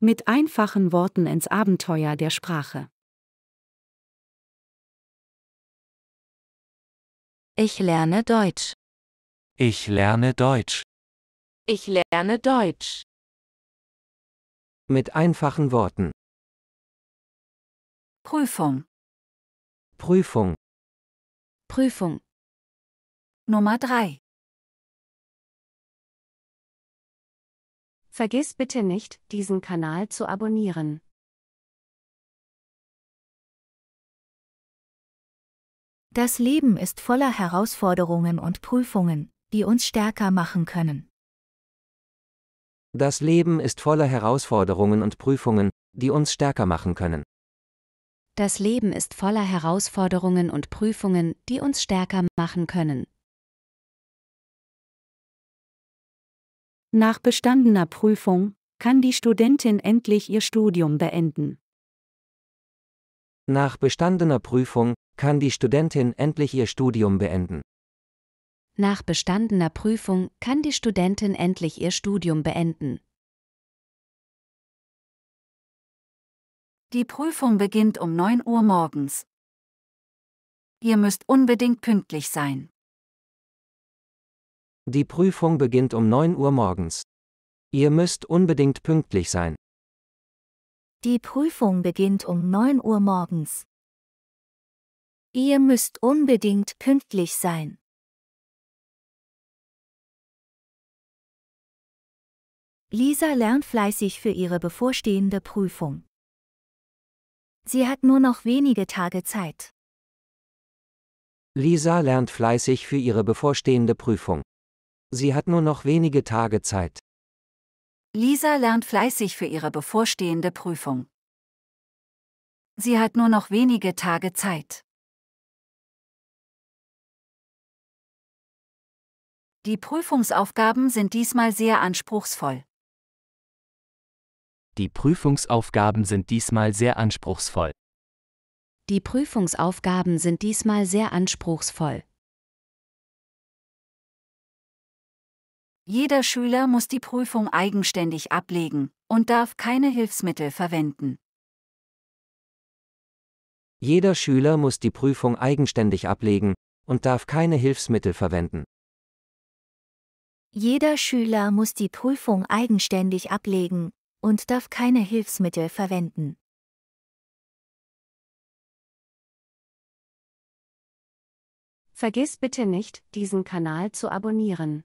Mit einfachen Worten ins Abenteuer der Sprache. Ich lerne Deutsch. Ich lerne Deutsch. Ich lerne Deutsch. Mit einfachen Worten. Prüfung. Prüfung. Prüfung. Nummer 3. Vergiss bitte nicht, diesen Kanal zu abonnieren. Das Leben ist voller Herausforderungen und Prüfungen, die uns stärker machen können. Das Leben ist voller Herausforderungen und Prüfungen, die uns stärker machen können. Das Leben ist voller Herausforderungen und Prüfungen, die uns stärker machen können. Nach bestandener Prüfung kann die Studentin endlich ihr Studium beenden. Nach bestandener Prüfung kann die Studentin endlich ihr Studium beenden. Nach bestandener Prüfung kann die Studentin endlich ihr Studium beenden. Die Prüfung beginnt um 9 Uhr morgens. Ihr müsst unbedingt pünktlich sein. Die Prüfung beginnt um 9 Uhr morgens. Ihr müsst unbedingt pünktlich sein. Die Prüfung beginnt um 9 Uhr morgens. Ihr müsst unbedingt pünktlich sein. Lisa lernt fleißig für ihre bevorstehende Prüfung. Sie hat nur noch wenige Tage Zeit. Lisa lernt fleißig für ihre bevorstehende Prüfung. Sie hat nur noch wenige Tage Zeit. Lisa lernt fleißig für ihre bevorstehende Prüfung. Sie hat nur noch wenige Tage Zeit. Die Prüfungsaufgaben sind diesmal sehr anspruchsvoll. Die Prüfungsaufgaben sind diesmal sehr anspruchsvoll. Die Prüfungsaufgaben sind diesmal sehr anspruchsvoll. Jeder Schüler muss die Prüfung eigenständig ablegen und darf keine Hilfsmittel verwenden. Jeder Schüler muss die Prüfung eigenständig ablegen und darf keine Hilfsmittel verwenden. Jeder Schüler muss die Prüfung eigenständig ablegen und darf keine Hilfsmittel verwenden. Vergiss bitte nicht, diesen Kanal zu abonnieren.